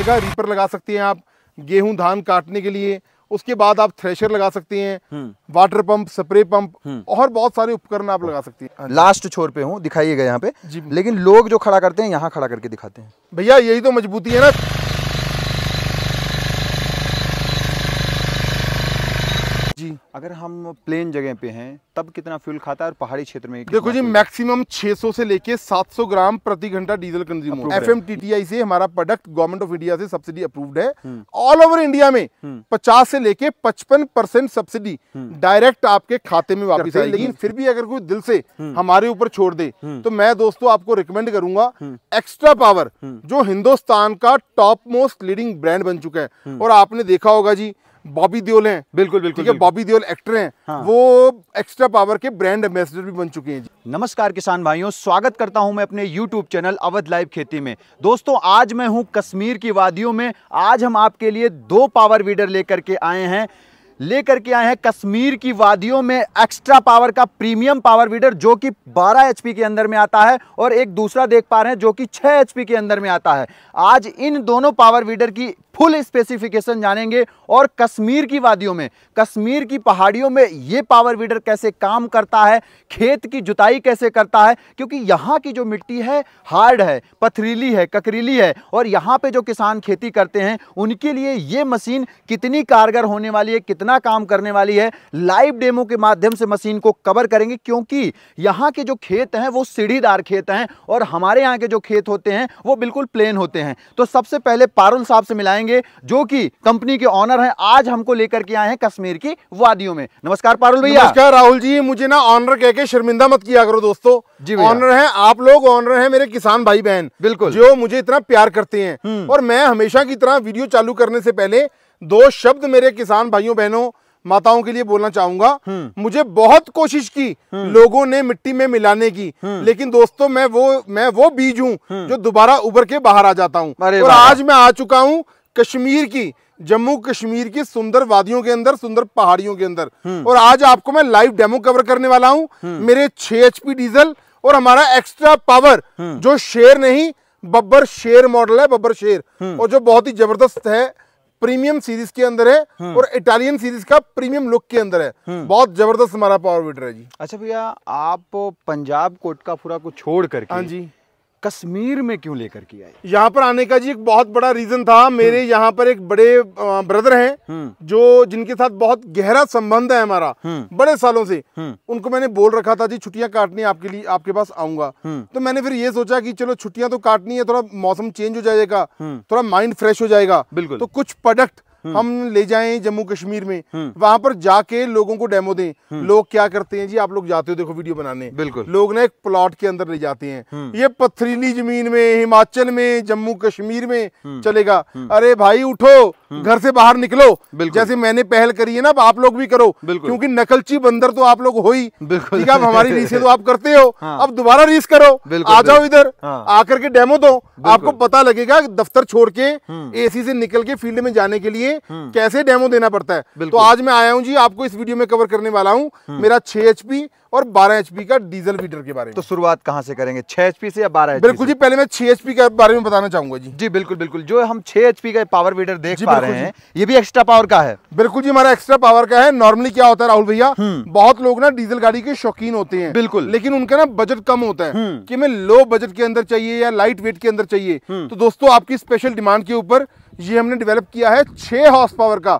जगह रीपर लगा सकते हैं आप गेहूं धान काटने के लिए उसके बाद आप थ्रेशर लगा सकते हैं हम्म। वाटर पंप स्प्रे पंप हम्म। और बहुत सारे उपकरण आप लगा सकते हैं हाँ लास्ट छोर पे हूँ दिखाइएगा यहाँ पे लेकिन लोग जो खड़ा करते हैं यहाँ खड़ा करके दिखाते हैं भैया यही तो मजबूती है ना अगर हम प्लेन जगह पे हैं तब कितना फ्यूल खाता है और पहाड़ी क्षेत्र में देखो जी मैक्सिमम 600 से लेके 700 ग्राम प्रति घंटा डीजल कंज्यूम एफ एम से हमारा प्रोडक्ट गवर्नमेंट ऑफ इंडिया से सब्सिडी अप्रूव्ड है ऑल ओवर इंडिया में 50 हम्म। से लेके 55 परसेंट सब्सिडी डायरेक्ट आपके खाते में वापस आएगी लेकिन फिर भी अगर कोई दिल से हम्म। हमारे ऊपर छोड़ दे हम्म। तो मैं दोस्तों आपको रिकमेंड करूंगा एक्स्ट्रा पावर जो हिंदुस्तान का टॉप मोस्ट लीडिंग ब्रांड बन चुका है और आपने देखा होगा जी बॉबी देओल हैं बिल्कुल बिल्कुल ठीक है बॉबी देओल एक्टर हैं हाँ। वो एक्स्ट्रा पावर के ब्रांड एम्बेसडर भी बन चुके हैं नमस्कार किसान भाइयों स्वागत करता हूं मैं अपने यूट्यूब चैनल अवध लाइव खेती में दोस्तों आज मैं हूं कश्मीर की वादियों में आज हम आपके लिए दो पावर वीडर लेकर के आए हैं लेकर के आए हैं कश्मीर की वादियों में एक्स्ट्रा पावर का प्रीमियम पावर वीडर जो कि 12 एच के अंदर में आता है और एक दूसरा देख पा रहे हैं जो कि 6 एचपी के अंदर में आता है आज इन दोनों पावर वीडर की फुल स्पेसिफिकेशन जानेंगे और कश्मीर की वादियों में कश्मीर की पहाड़ियों में ये पावर वीडर कैसे काम करता है खेत की जुताई कैसे करता है क्योंकि यहाँ की जो मिट्टी है हार्ड है पथरीली है ककरीली है और यहाँ पे जो किसान खेती करते हैं उनके लिए ये मशीन कितनी कारगर होने वाली है कितना पुराना काम करने वाली है लाइव डेमो के माध्यम से मशीन को कवर करेंगे क्योंकि यहाँ के जो खेत हैं वो सीढ़ीदार खेत हैं और हमारे यहाँ के जो खेत होते हैं वो बिल्कुल प्लेन होते हैं तो सबसे पहले पारुल साहब से मिलाएंगे जो कि कंपनी के ऑनर हैं आज हमको लेकर के आए हैं कश्मीर की वादियों में नमस्कार पारुल भैया नमस्कार राहुल जी मुझे ना ऑनर कह के शर्मिंदा मत किया करो दोस्तों जी ऑनर है आप लोग ऑनर है मेरे किसान भाई बहन बिल्कुल जो मुझे इतना प्यार करते हैं हम्म। और मैं हमेशा की तरह वीडियो चालू करने से पहले दो शब्द मेरे किसान भाइयों बहनों माताओं के लिए बोलना चाहूंगा हम्म। मुझे बहुत कोशिश की हम्म। लोगों ने मिट्टी में मिलाने की हम्म। लेकिन दोस्तों मैं वो मैं वो बीज हूँ जो दोबारा उभर के बाहर आ जाता हूँ और आज मैं आ चुका हूँ कश्मीर की जम्मू कश्मीर की सुंदर वादियों के अंदर सुंदर पहाड़ियों के अंदर और आज आपको मैं लाइव डेमो कवर करने वाला हूँ मेरे छह एच डीजल और हमारा एक्स्ट्रा पावर जो शेर नहीं बब्बर शेर मॉडल है बब्बर शेर और जो बहुत ही जबरदस्त है प्रीमियम सीरीज के अंदर है हम्म। और इटालियन सीरीज का प्रीमियम लुक के अंदर है हम्म। बहुत जबरदस्त हमारा पावर वीडर है जी अच्छा भैया आप पंजाब कोट का पूरा को छोड़ करके हाँ जी कश्मीर में क्यों लेकर के आए यहाँ पर आने का जी एक बहुत बड़ा रीजन था हम्म। मेरे यहाँ पर एक बड़े ब्रदर हैं हम्म। जो जिनके साथ बहुत गहरा संबंध है हमारा हम्म। बड़े सालों से उनको मैंने बोल रखा था जी छुट्टियाँ काटनी आपके लिए आपके पास आऊंगा तो मैंने फिर ये सोचा कि चलो छुट्टियाँ तो काटनी है थोड़ा मौसम चेंज हो जाएगा थोड़ा माइंड फ्रेश हो जाएगा बिल्कुल तो कुछ प्रोडक्ट हम्म। हम ले जाए जम्मू कश्मीर में हम्म। वहां पर जाके लोगों को डेमो दें हम्म। लोग क्या करते हैं जी आप लोग जाते हो देखो वीडियो बनाने बिल्कुल लोग ना एक प्लॉट के अंदर ले जाते हैं ये पथरीली जमीन में हिमाचल में जम्मू कश्मीर में चलेगा अरे भाई उठो हम्म। घर से बाहर निकलो जैसे मैंने पहल करी है ना आप लोग भी करो क्योंकि नकलची बंदर तो आप लोग हो ही ठीक है हमारी रीसे तो आप करते हो हाँ। अब दोबारा रीस करो आ जाओ इधर हाँ। आकर के डेमो दो आपको पता लगेगा दफ्तर छोड़ के हम्म। एसी से निकल के फील्ड में जाने के लिए हम्म। कैसे डेमो देना पड़ता है तो आज मैं आया हूँ जी आपको इस वीडियो में कवर करने वाला हूँ मेरा छह एच और 12 एचपी का डीजल फीटर के बारे में तो शुरुआत कहाँ से करेंगे 6 एचपी से या 12 एचपी बिल्कुल जी पहले मैं 6 एचपी के बारे में बताना चाहूंगा जी जी बिल्कुल बिल्कुल जो हम 6 एचपी का पावर फीटर देख पा रहे हैं ये भी एक्स्ट्रा पावर का है बिल्कुल जी हमारा एक्स्ट्रा पावर का है नॉर्मली क्या होता है राहुल भैया हम्म। बहुत लोग ना डीजल गाड़ी के शौकीन होते हैं बिल्कुल लेकिन उनका ना बजट कम होता है हम्म। कि हमें लो बजट के अंदर चाहिए या लाइट वेट के अंदर चाहिए हम्म। तो दोस्तों आपकी स्पेशल डिमांड के ऊपर ये हमने डेवलप किया है छः हॉर्स पावर का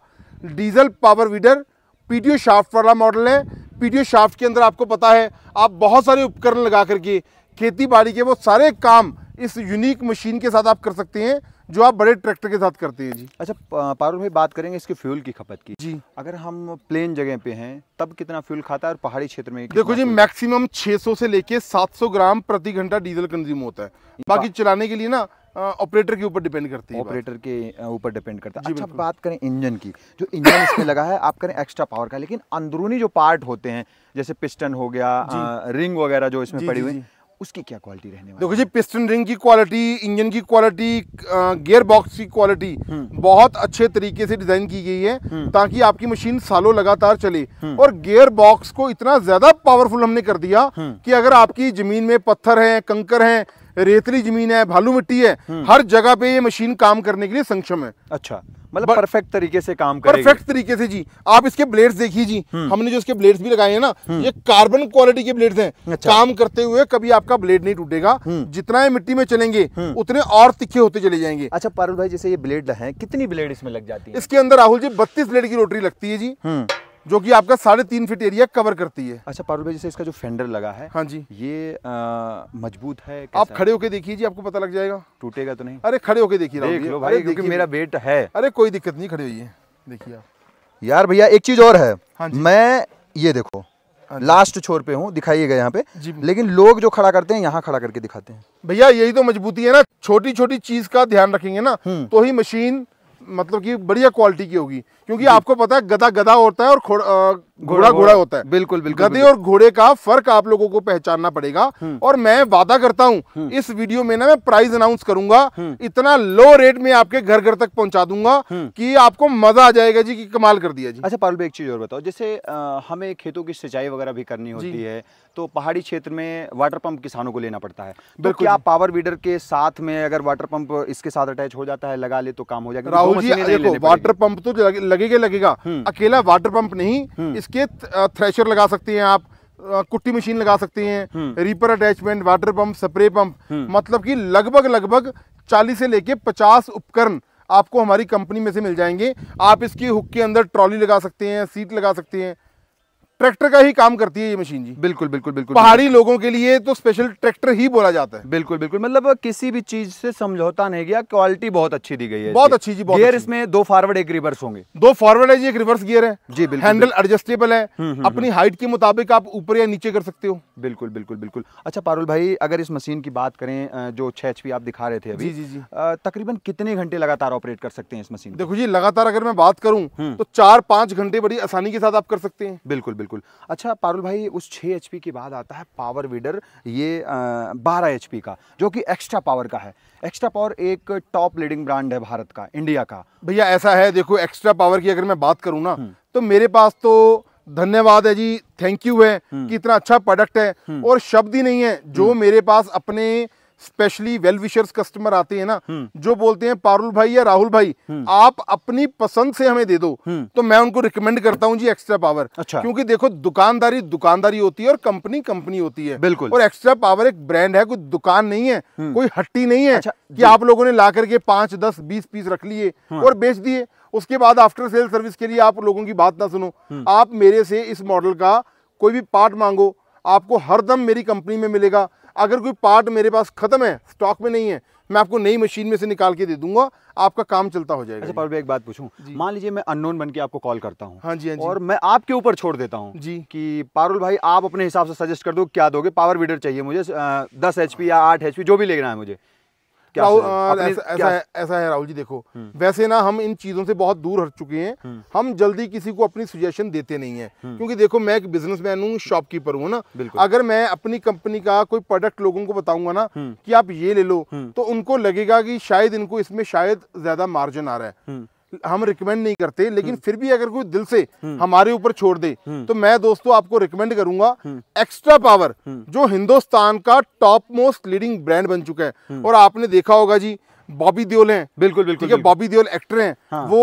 diesel power weeder PTO shaft वाला मॉडल है पीटीओ शाफ्ट के अंदर आपको पता है आप बहुत सारे उपकरण लगा करके खेती बाड़ी के वो सारे काम इस यूनिक मशीन के साथ आप कर सकते हैं जो आप बड़े ट्रैक्टर के साथ करते हैं जी अच्छा पारुल भाई बात करेंगे इसके फ्यूल की खपत की जी अगर हम प्लेन जगह पे हैं तब कितना फ्यूल खाता है और पहाड़ी क्षेत्र में देखो जी मैक्सिमम 600 से लेके 700 ग्राम प्रति घंटा डीजल कंज्यूम होता है बाकी चलाने के लिए ना ऑपरेटर के ऊपर डिपेंड करती है ऑपरेटर के ऊपर डिपेंड करता है अच्छा बात करें इंजन की जो इंजन इसमें लगा है आप करें एक्स्ट्रा पावर का लेकिन अंदरूनी जो पार्ट होते हैं जैसे पिस्टन हो गया रिंग वगैरह जो इसमें पड़ी हुई उसकी क्या क्वालिटी रहने वाली देखो जी पिस्टन रिंग की क्वालिटी इंजन की क्वालिटी गियर बॉक्स की क्वालिटी हम्म। बहुत अच्छे तरीके से डिजाइन की गई है हम्म। ताकि आपकी मशीन सालों लगातार चले हम्म। और गियर बॉक्स को इतना ज्यादा पावरफुल हमने कर दिया कि अगर आपकी जमीन में पत्थर है कंकर है रेतली जमीन है भालू मिट्टी है हम्म। हर जगह पे ये मशीन काम करने के लिए सक्षम है अच्छा मतलब परफेक्ट तरीके से काम कर परफेक्ट तरीके से जी आप इसके ब्लेड्स देखिए जी हम्म। हमने जो इसके ब्लेड्स भी लगाए हैं ना हम्म। ये कार्बन क्वालिटी के ब्लेड्स हैं अच्छा। काम करते हुए कभी आपका ब्लेड नहीं टूटेगा जितना ये मिट्टी में चलेंगे उतने और तिखे होते चले जाएंगे अच्छा पारुल भाई जैसे ये ब्लेड है कितनी ब्लेड इसमें लग जाती है इसके अंदर राहुल जी बत्तीस ब्लेड की रोटरी लगती है जी जो कि आपका साढ़े तीन फीट एरिया कवर करती है अच्छा पारुल भाई जैसे इसका जो फेंडर लगा है हाँ जी ये आ, मजबूत है आप खड़े होके देखिए जी आपको पता लग जाएगा टूटेगा तो नहीं अरे खड़े होके देखिए देख लो भाई क्योंकि मेरा वेट है अरे कोई दिक्कत नहीं खड़े हुई देखिए आप यार भैया एक चीज और है हाँ मैं ये देखो लास्ट हाँ छोर पे हूँ दिखाइएगा यहाँ पे लेकिन लोग जो खड़ा करते हैं यहाँ खड़ा करके दिखाते हैं भैया यही तो मजबूती है ना छोटी छोटी चीज का ध्यान रखेंगे ना हम्म। तो ही मशीन मतलब कि बढ़िया क्वालिटी की होगी क्योंकि आपको पता है गधा गधा होता है और घोड़ा घोड़ा होता है बिल्कुल बिल्कुल गधे और घोड़े का फर्क आप लोगों को पहचानना पड़ेगा हम्म। और मैं वादा करता हूँ हम्म। इस वीडियो में ना मैं प्राइस अनाउंस करूंगा इतना लो रेट में आपके घर घर तक पहुंचा दूंगा हम्म। कि आपको मजा आ जाएगा जी की कमाल कर दिया जी अच्छा पारुल एक चीज और बताओ जैसे हमें खेतों की सिंचाई वगैरह भी करनी होती है तो पहाड़ी क्षेत्र में वाटर पंप किसानों को लेना पड़ता है तो बिल्कुल आप पावर वीडर के साथ में अगर वाटर पंप इसके साथ अटैच हो जाता है लगा ले तो काम हो जाएगा राहुल जी देखो वाटर पंप तो लगेगा लगेगा हम्म। अकेला वाटर पंप नहीं हम्म। इसके थ्रेशर लगा सकते हैं आप कुट्टी मशीन लगा सकते हैं reaper attachment water pump spray pump मतलब कि लगभग लगभग 40 से लेके 50 उपकरण आपको हमारी कंपनी में से मिल जाएंगे आप इसकी हुक के अंदर ट्रॉली लगा सकते हैं सीट लगा सकते हैं ट्रैक्टर का ही काम करती है ये मशीन जी बिल्कुल बिल्कुल बिल्कुल पहाड़ी लोगों के लिए तो स्पेशल ट्रैक्टर ही बोला जाता है बिल्कुल बिल्कुल मतलब किसी भी चीज से समझौता नहीं गया क्वालिटी बहुत अच्छी दी गई है बहुत अच्छी जी गियर इसमें दो फॉरवर्ड एक रिवर्स होंगे दो फॉरवर्ड है जी एक रिवर्स गियर है जी बिल्कुल हैंडल एडजस्टेबल है हम्म, हम्म, अपनी हाइट हम्म। के मुताबिक आप ऊपर या नीचे कर सकते हो बिल्कुल बिल्कुल बिल्कुल अच्छा पारुल भाई अगर इस मशीन की बात करें जो छह एच आप दिखा रहे थे अभी जी जी जी तकरीबन कितने घंटे लगातार ऑपरेट कर सकते हैं इस मशीन देखो जी लगातार अगर मैं बात करूँ तो चार पांच घंटे बड़ी आसानी के साथ आप कर सकते हैं बिल्कुल बिल्कुल बिल्कुल अच्छा पारुल भाई उस छः एच के बाद आता है पावर वीडर ये बारह एच का जो कि एक्स्ट्रा पावर का है एक्स्ट्रा पावर एक टॉप लीडिंग ब्रांड है भारत का इंडिया का भैया ऐसा है देखो एक्स्ट्रा पावर की अगर मैं बात करूँ ना हम्म। तो मेरे पास तो धन्यवाद है जी थैंक यू है हम्म। कि इतना अच्छा प्रोडक्ट है हम्म। और शब्द ही नहीं है जो मेरे पास अपने स्पेशली वेल विशर्स कस्टमर आते हैं ना हम्म। जो बोलते हैं पारुल भाई या राहुल भाई हम्म। आप अपनी पसंद से हमें दे दो हम्म। तो मैं उनको रिकमेंड करता हूँ जी एक्स्ट्रा पावर अच्छा। क्योंकि देखो दुकानदारी दुकानदारी होती है और कंपनी कंपनी होती है बिल्कुल और एक्स्ट्रा पावर एक ब्रांड है कोई दुकान नहीं है कोई हट्टी नहीं है अच्छा, कि आप लोगों ने ला करके पांच दस बीस पीस रख लिए हाँ। और बेच दिए उसके बाद आफ्टर सेल सर्विस के लिए आप लोगों की बात ना सुनो आप मेरे से इस मॉडल का कोई भी पार्ट मांगो आपको हर दम मेरी कंपनी में मिलेगा अगर कोई पार्ट मेरे पास ख़त्म है स्टॉक में नहीं है मैं आपको नई मशीन में से निकाल के दे दूंगा आपका काम चलता हो जाएगा अच्छा एक बात पूछूं मान लीजिए मैं अननोन बन के आपको कॉल करता हूं हाँ जी हाँ जी और मैं आपके ऊपर छोड़ देता हूं जी कि पारुल भाई आप अपने हिसाब से सजेस्ट कर दो क्या दोगे पावर वीडर चाहिए मुझे दस एच या आठ एच जो भी लेना है मुझे हाँ, ऐसा है राहुल जी देखो हम्म। वैसे ना हम इन चीज़ों से बहुत दूर हट चुके हैं हम्म। हम जल्दी किसी को अपनी सुजेशन देते नहीं है हम्म। क्योंकि देखो मैं एक बिजनेसमैन हूँ शॉपकीपर हूँ ना अगर मैं अपनी कंपनी का कोई प्रोडक्ट लोगों को बताऊंगा ना कि आप ये ले लो तो उनको लगेगा कि शायद इनको इसमें शायद ज्यादा मार्जिन आ रहा है हम रिकमेंड नहीं करते लेकिन हम्म। फिर भी अगर कोई दिल से हम्म। हमारे ऊपर छोड़ दे हम्म। तो मैं दोस्तों आपको रिकमेंड करूंगा एक्स्ट्रा पावर जो हिंदुस्तान का टॉप मोस्ट लीडिंग ब्रांड बन चुका है और आपने देखा होगा जी बॉबी देओल हैं बिल्कुल बिल्कुल ठीक है बॉबी देओल एक्टर हैं हाँ। वो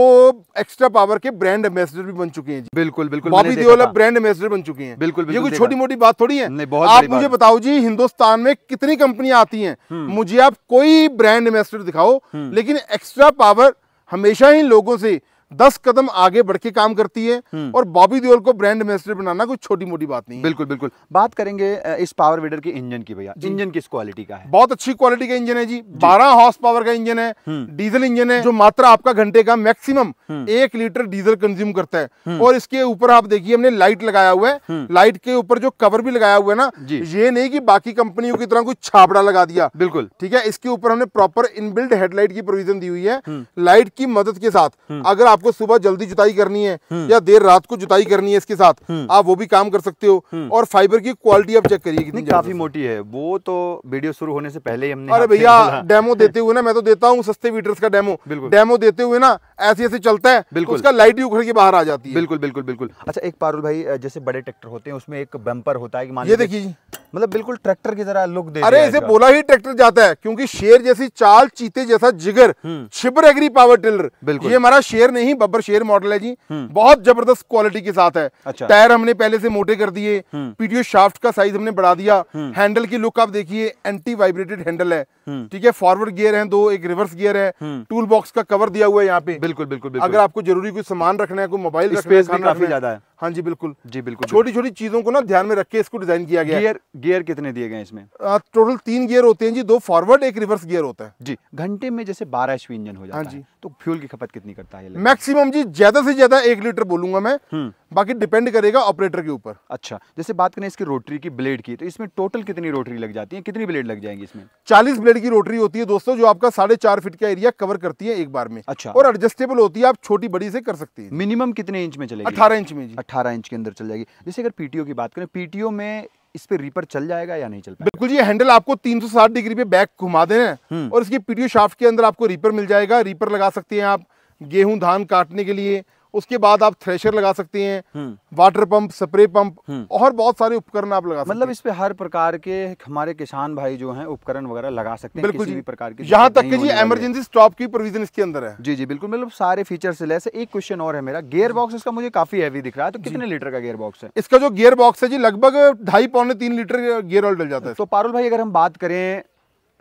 एक्स्ट्रा पावर के ब्रांड एम्बेसडर भी बन चुके हैं जी बिल्कुल बिल्कुल बॉबी देओल अब ब्रांड एम्बेसडर बन चुके हैं बिल्कुल, बिल्कुल ये कोई छोटी मोटी बात थोड़ी है बहुत आप मुझे बताओ जी हिंदुस्तान में कितनी कंपनियां आती हैं मुझे आप कोई ब्रांड एम्बेसडर दिखाओ लेकिन एक्स्ट्रा पावर हमेशा ही लोगों से दस कदम आगे बढ़ के काम करती है हम्म। और बॉबी देओल को ब्रांड एम्बेसडर बनाना कोई छोटी मोटी बात नहीं बिल्कुल बिल्कुल बात करेंगे इस पावर वीडर के इंजन की भैया इंजन किस क्वालिटी का है बहुत अच्छी क्वालिटी का इंजन है जी बारह हॉर्स पावर का इंजन है हम्म। डीजल इंजन है जो मात्रा आपका घंटे का मैक्सिमम एक लीटर डीजल कंज्यूम करता है हम्म। और इसके ऊपर आप देखिए हमने लाइट लगाया हुआ है लाइट के ऊपर जो कवर भी लगाया हुआ है ना ये नहीं की बाकी कंपनियों की तरह कोई छापड़ा लगा दिया बिल्कुल ठीक है इसके ऊपर हमने प्रॉपर इनबिल्ड हेडलाइट की प्रोविजन दी हुई है लाइट की मदद के साथ अगर आप आपको सुबह जल्दी जुताई करनी है हम्म। या देर रात को जुताई करनी है इसके साथ हम्म। आप वो भी काम कर सकते हो हम्म। और फाइबर की क्वालिटी आप चेक करिए कितनी काफी मोटी है वो तो वीडियो शुरू होने से पहले ही हमने अरे भैया डेमो देते हुए ना मैं तो देता हूँ सस्ते वीटर का डेमो डेमो देते हुए ना ऐसे ऐसे चलता है तो बिल्कुल उसका लाइट ही उखड़ के बाहर आ जाती है बिल्कुल बिल्कुल बिल्कुल अच्छा एक पारुल भाई जैसे बड़े ट्रैक्टर होते हैं उसमें एक बम्पर होता है ये देखिए मतलब बिल्कुल ट्रैक्टर की तरह लुक दे अरे इसे बोला ही ट्रैक्टर जाता है क्योंकि शेर जैसी चाल चीते जैसा जिगर छिपर एग्री पावर टिलर ये हमारा शेर नहीं ही बब्बर शेर मॉडल है जी हम्म। बहुत जबरदस्त क्वालिटी के साथ है अच्छा। टायर हमने पहले से मोटे कर दिए पीटीओ हम्म। शाफ्ट का साइज हमने बढ़ा दिया हैंडल हम्म। की लुक आप देखिए एंटी वाइब्रेटेड हैंडल है ठीक है फॉरवर्ड गियर है दो एक रिवर्स गियर है टूल बॉक्स का कवर दिया हुआ है यहाँ पे बिल्कुल बिल्कुल अगर आपको जरूरी कोई सामान रखना है कोई मोबाइल स्पेस काफी ज्यादा है हाँ जी बिल्कुल जी बिल्कुल छोटी छोटी चीज़ों को ना ध्यान में रख के इसको डिज़ाइन किया गया गियर गियर कितने दिए गए इसमें टोटल तीन गियर होते हैं जी दो फॉरवर्ड एक रिवर्स गियर होता है जी घंटे में जैसे बारह एच इंजन हो जाता हाँ जी है, तो फ्यूल की खपत कितनी करता है मैक्सिमम जी ज़्यादा से ज़्यादा एक लीटर बोलूंगा मैं हम्म। बाकी डिपेंड करेगा ऑपरेटर के ऊपर अच्छा जैसे बात करें इसकी रोटरी की ब्लेड की तो इसमें टोटल कितनी रोटरी लग जाती है कितनी ब्लेड लग जाएंगी इसमें चालीस ब्लेड की रोटरी होती है दोस्तों जो आपका साढ़े चार फीट का एरिया कवर करती है एक बार में अच्छा और एडजस्टेबल होती है आप छोटी बड़ी से कर सकती है मिनिमम कितने इंच में चलेगी अठारह इंच में अठारह इंच के अंदर चल जाएगी जैसे अगर पीटीओ की बात करें पीटीओ में इस पे रीपर चल जाएगा या नहीं चल बिल्कुल ये हैंडल आपको 360 डिग्री पे बैक घुमा देना हम्म। और इसकी पीटीओ शाफ्ट के अंदर आपको रीपर मिल जाएगा रीपर लगा सकते हैं आप गेहूं धान काटने के लिए उसके बाद आप थ्रेशर लगा सकती हैं हम्म। वाटर पंप स्प्रे पंप हम्म। और बहुत सारे उपकरण आप लगा मतलब इस पे हर प्रकार के हमारे किसान भाई जो हैं उपकरण वगैरह लगा सकते हैं किसी भी प्रकार के यहाँ तक की जी इमरजेंसी स्टॉप की प्रोविजन इसके अंदर है जी जी बिल्कुल मतलब सारे फीचर से लेस एक क्वेश्चन और है मेरा गेयर बॉक्स इसका मुझे काफी हैवी दिख रहा है तो कितने लीटर का गेयर बॉक्स है इसका जो गेयर बॉक्स है जी लगभग ढाई पौने तीन लीटर गेयर ऑयल डल जाता है तो पारुल भाई अगर हम बात करें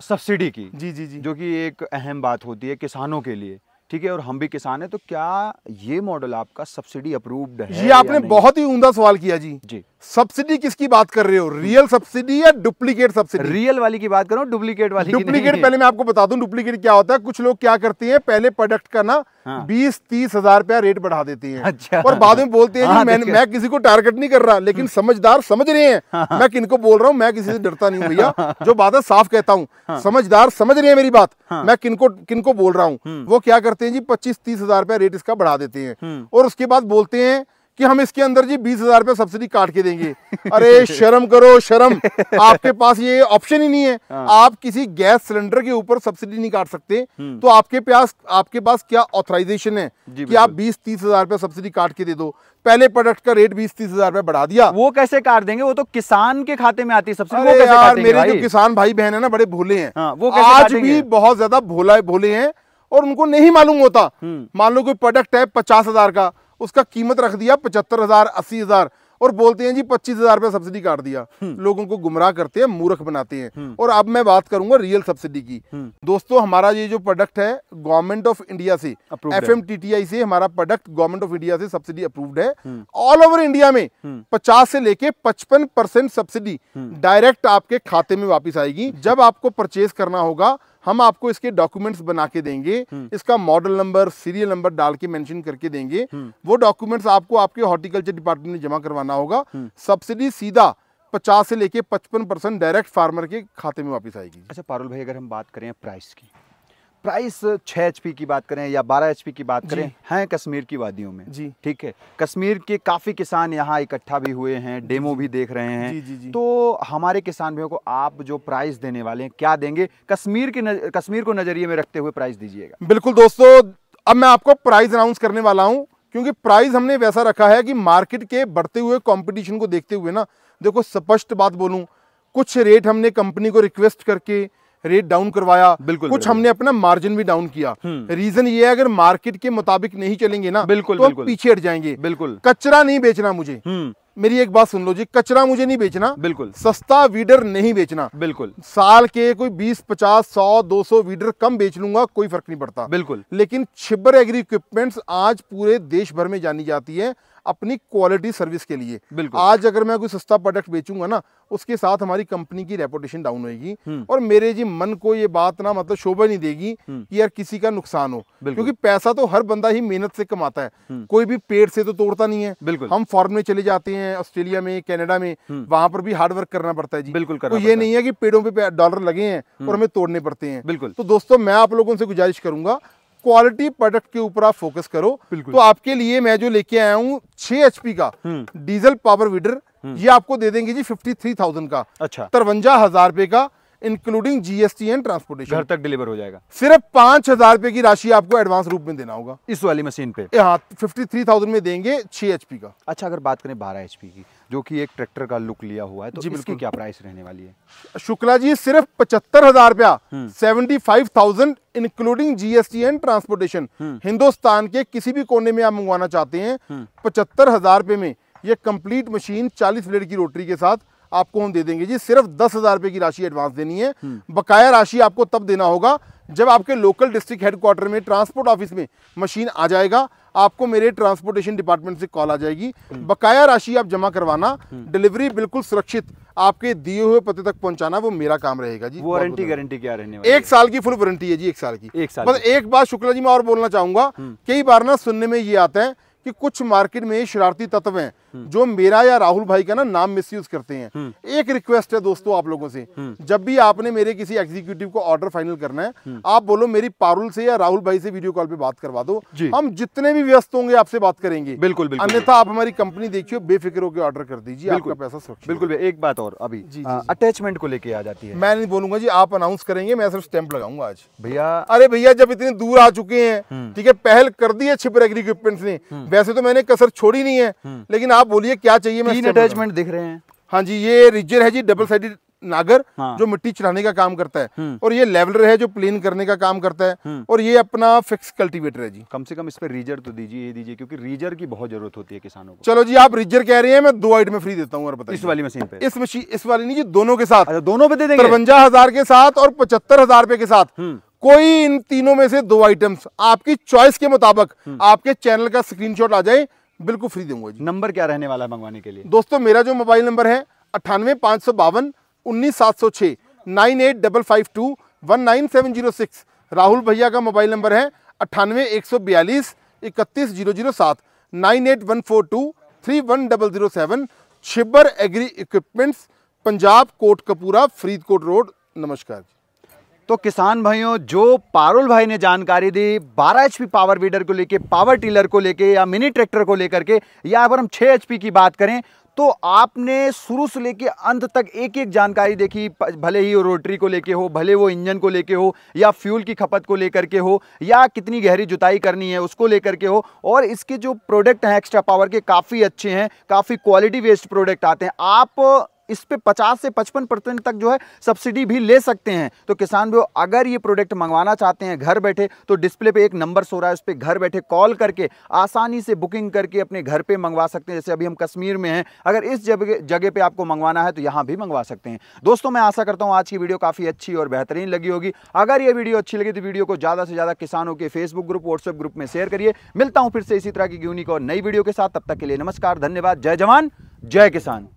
सब्सिडी की जी जी जी जो कि एक अहम बात होती है किसानों के लिए ठीक है और हम भी किसान हैं तो क्या ये मॉडल आपका सब्सिडी अप्रूव्ड है ये आपने बहुत ही उमदा सवाल किया जी जी सब्सिडी किसकी बात कर रहे हो रियल सब्सिडी या डुप्लीकेट सब्सिडी रियल वाली की बात करो डुप्लीकेट वाली डुप्लीकेट पहले मैं आपको बता दूं डुप्लीकेट क्या होता है कुछ लोग क्या करते हैं पहले प्रोडक्ट का ना हाँ। बीस तीस हजार रुपया रेट बढ़ा देते हैं अच्छा और बाद में बोलते हैं हाँ, मैं, मैं किसी को टारगेट नहीं कर रहा लेकिन हाँ। समझदार समझ रहे हैं मैं किनको बोल रहा हूँ मैं किसी से डरता नहीं भैया जो बात है साफ कहता हूँ समझदार समझ रहे हैं मेरी बात मैं किनको किनको बोल रहा हूँ हम्म। वो क्या करते हैं जी पच्चीस तीस हजार रुपया रेट इसका बढ़ा देते हैं हम्म। और उसके बाद बोलते हैं कि हम इसके अंदर जी बीस हजार रुपया सब्सिडी काट के देंगे अरे शर्म करो शर्म आपके पास ये ऑप्शन ही नहीं है हाँ। आप किसी गैस सिलेंडर के ऊपर सब्सिडी नहीं काट सकते हम्म। तो आपके पास आपके पास क्या ऑथराइजेशन है कि आप बीस तीस हजार रुपया सब्सिडी काट के दे दो पहले प्रोडक्ट का रेट बीस तीस हजार रुपया बढ़ा दिया वो कैसे काट देंगे वो तो किसान के खाते में आती है सबसे यार मेरे जो किसान भाई बहन है ना बड़े भोले हैं हाँ, वो आज भी बहुत ज्यादा भोला भोले हैं और उनको नहीं मालूम होता हम्म। मान लो कोई प्रोडक्ट है पचास हजार का उसका कीमत रख दिया पचहत्तर हज़ार अस्सी हज़ार और बोलते हैं जी पच्चीस हजार रुपया सब्सिडी काट दिया हम्म। लोगों को गुमराह करते हैं मूर्ख बनाते हैं हम्म। और अब मैं बात करूंगा रियल सब्सिडी की हम्म। दोस्तों हमारा ये जो प्रोडक्ट है गवर्नमेंट ऑफ इंडिया से एफ एम से हमारा प्रोडक्ट गवर्नमेंट ऑफ इंडिया से सब्सिडी अप्रूव्ड है ऑल ओवर इंडिया में पचास से लेके पचपन परसेंट सब्सिडी डायरेक्ट आपके खाते में वापिस आएगी जब आपको परचेज करना होगा हम आपको इसके डॉक्यूमेंट्स बना के देंगे हम्म। इसका मॉडल नंबर सीरियल नंबर डाल के मेंशन करके देंगे हम्म। वो डॉक्यूमेंट्स आपको आपके हॉर्टिकल्चर डिपार्टमेंट में जमा करवाना होगा सब्सिडी हम्म। सीधा पचास से लेके पचपन परसेंट डायरेक्ट फार्मर के खाते में वापस आएगी अच्छा पारुल भाई अगर हम बात करें प्राइस की प्राइस छः एच की बात करें या बारह एच की बात करें हैं कश्मीर की वादियों में जी ठीक है कश्मीर के काफ़ी किसान यहाँ इकट्ठा भी हुए हैं डेमो भी देख रहे हैं जी, जी, जी। तो हमारे किसान भाइयों को आप जो प्राइस देने वाले हैं क्या देंगे कश्मीर के नज, कश्मीर को नज़रिए में रखते हुए प्राइस दीजिएगा बिल्कुल दोस्तों अब मैं आपको प्राइस अनाउंस करने वाला हूँ क्योंकि प्राइस हमने वैसा रखा है कि मार्केट के बढ़ते हुए कॉम्पिटिशन को देखते हुए ना देखो स्पष्ट बात बोलूँ कुछ रेट हमने कंपनी को रिक्वेस्ट करके रेट डाउन करवाया बिल्कुल कुछ हमने अपना मार्जिन भी डाउन किया रीजन हम्म। ये है अगर मार्केट के मुताबिक नहीं चलेंगे ना बिल्कुल तो पीछे हट जाएंगे बिल्कुल कचरा नहीं बेचना मुझे हम्म। मेरी एक बात सुन लो जी कचरा मुझे नहीं बेचना बिल्कुल सस्ता वीडर नहीं बेचना बिल्कुल साल के कोई 20, 50, 100, 200 वीडर कम बेच लूंगा कोई फर्क नहीं पड़ता बिल्कुल लेकिन छिबर एग्री इक्विपमेंट्स आज पूरे देश भर में जानी जाती है अपनी क्वालिटी सर्विस के लिए आज अगर मैं कोई सस्ता प्रोडक्ट बेचूंगा ना उसके साथ हमारी कंपनी की रेपुटेशन डाउन होगी और मेरे जी मन को ये बात ना मतलब शोभा नहीं देगी हम्म। कि यार किसी का नुकसान हो क्योंकि पैसा तो हर बंदा ही मेहनत से कमाता है हम्म। कोई भी पेड़ से तो तोड़ता नहीं है बिल्कुल हम फॉरन में चले जाते हैं ऑस्ट्रेलिया में कैनेडा में हम्म। वहां पर भी हार्ड वर्क करना पड़ता है जी बिल्कुल तो ये नहीं है कि पेड़ों पे डॉलर लगे हैं और हमें तोड़ने पड़ते हैं बिल्कुल तो दोस्तों मैं आप लोगों से गुजारिश करूंगा क्वालिटी प्रोडक्ट के ऊपर आप फोकस करो तो आपके लिए मैं जो लेके आया हूँ छह एच का डीजल पावर वीडर ये आपको दे देंगे जी फिफ्टी थ्री थाउजेंड का अच्छा तिरवंजा हजार रुपए का इंक्लूडिंग जीएसटी एंड ट्रांसपोर्टेशन घर तक डिलीवर हो जाएगा सिर्फ पांच हजार रुपए की राशि आपको एडवांस रूप में देना होगा इस वाली मशीन पे हाँ फिफ्टी थ्री थाउजेंड में देंगे छह एचपी का अच्छा अगर बात करें बारह एचपी की जो कि एक ट्रैक्टर का लुक लिया हुआ है तो इसकी क्या प्राइस रहने वाली है शुक्ला जी सिर्फ पचहत्तर हजार रुपया seventy five thousand including GST and transportation Hindustan के किसी भी कोने में आप मंगवाना चाहते हैं हम्म। पचहत्तर हजार रुपए में ये कंप्लीट मशीन चालीस ब्लेड की रोटरी के साथ आपको हम दे देंगे जी सिर्फ दस हज़ार रुपए की राशि एडवांस देनी है बकाया राशि आपको तब देना होगा जब आपके लोकल डिस्ट्रिक्ट हेडक्वार्टर में ट्रांसपोर्ट ऑफिस में मशीन आ जाएगा आपको मेरे ट्रांसपोर्टेशन डिपार्टमेंट से कॉल आ जाएगी बकाया राशि आप जमा करवाना डिलीवरी बिल्कुल सुरक्षित आपके दिए हुए पते तक पहुंचाना वो मेरा काम रहेगा जी वारंटी गारंटी क्या रहने वाली एक साल की फुल वारंटी है जी एक साल की एक साल बस एक बात शुक्ला जी मैं और बोलना चाहूंगा हम्म। कई बार ना सुनने में ये आता है कि कुछ मार्केट में शरारती तत्व हैं हम्म। जो मेरा या राहुल भाई का ना नाम यूज करते हैं हम्म। एक रिक्वेस्ट है दोस्तों आप लोगों से हम्म। जब भी आपने मेरे किसी एग्जीक्यूटिव को ऑर्डर फाइनल करना है आप बोलो मेरी पारुल से या राहुल भाई से वीडियो कॉल पे बात करवा दो हम जितने भी व्यस्त होंगे आपसे बात करेंगे बिल्कुल अन्यथा आप हमारी कंपनी देखिए बेफिक्र होकर ऑर्डर कर दीजिए आपका पैसा बिल्कुल एक बात और अभी अटैचमेंट हाँ, को लेकर आ जाती है मैं नहीं बोलूंगा जी आप अनाउंस करेंगे मैं सिर्फ स्टैंप लगाऊंगा आज भैया अरे भैया जब इतने दूर आ चुके हैं ठीक है पहल कर दी है छिपर एग्री इक्विपमेंट ने वैसे तो मैंने कसर छोड़ी नहीं है लेकिन आप आप बोलिए क्या चाहिए मैं तीन अटैचमेंट दिख रहे हैं हाँ जी ये रिजर है जी डबल साइडेड नागर हाँ। जो मिट्टी चढ़ाने का काम करता है हम्म। और ये लेवलर है जो प्लेन करने का काम करता है हम्म। और ये अपना फिक्स कल्टीवेटर है जी कम से कम इस पर रीजर तो दीजिए ये दीजिए क्योंकि रीजर की बहुत जरूरत होती है किसानों को चलो जी आप रीजर कह रहे हैं मैं दो आइट में फ्री देता हूँ इस वाली मशीन पे इस मशीन इस वाली नहीं जी दोनों के साथ अच्छा, दोनों पे दे देंगे तिरवंजा हजार के साथ और पचहत्तर हजार रुपए के साथ हम्म। कोई इन तीनों में से दो आइटम्स आपकी चॉइस के मुताबिक आपके चैनल का स्क्रीनशॉट आ जाए बिल्कुल फ्री दूंगा जी नंबर क्या रहने वाला है मंगवाने के लिए दोस्तों मेरा जो मोबाइल नंबर है अट्ठानवे पाँच सौ बावन उन्नीस सात सौ छः nine eight double five two one nine seven zero six Rahul भैया का मोबाइल नंबर है अट्ठानवे एक सौ बयालीस इकतीस जीरो जीरो सात nine eight one four two three one double zero seven Chhibber agri equipments Punjab Kot Kapura Faridkot road नमस्कार तो किसान भाइयों जो पारुल भाई ने जानकारी दी 12 एच पावर वीडर को लेके पावर टीलर को लेके या मिनी ट्रैक्टर को लेकर के या अगर हम 6 एच की बात करें तो आपने शुरू से लेके अंत तक एक एक जानकारी देखी भले ही वो रोटरी को लेके हो भले वो इंजन को लेके हो या फ्यूल की खपत को लेकर के हो या कितनी गहरी जुताई करनी है उसको लेकर के हो और इसके जो प्रोडक्ट हैं एक्स्ट्रा पावर के काफ़ी अच्छे हैं काफ़ी क्वालिटी बेस्ड प्रोडक्ट आते हैं आप इस पे पचास से पचपन परसेंट तक जो है सब्सिडी भी ले सकते हैं तो किसान भी अगर ये प्रोडक्ट मंगवाना चाहते हैं घर बैठे तो डिस्प्ले पे एक नंबर सो रहा है उस पर घर बैठे कॉल करके आसानी से बुकिंग करके अपने घर पे मंगवा सकते हैं जैसे अभी हम कश्मीर में हैं अगर इस जगह जगह पर आपको मंगवाना है तो यहाँ भी मंगवा सकते हैं दोस्तों मैं आशा करता हूँ आज की वीडियो काफ़ी अच्छी और बेहतरीन लगी होगी अगर ये वीडियो अच्छी लगी तो वीडियो को ज़्यादा से ज़्यादा किसानों के फेसबुक ग्रुप व्हाट्सएप ग्रुप में शेयर करिए मिलता हूँ फिर से इसी तरह की यूनिक और नई वीडियो के साथ तब तक के लिए नमस्कार धन्यवाद जय जवान जय किसान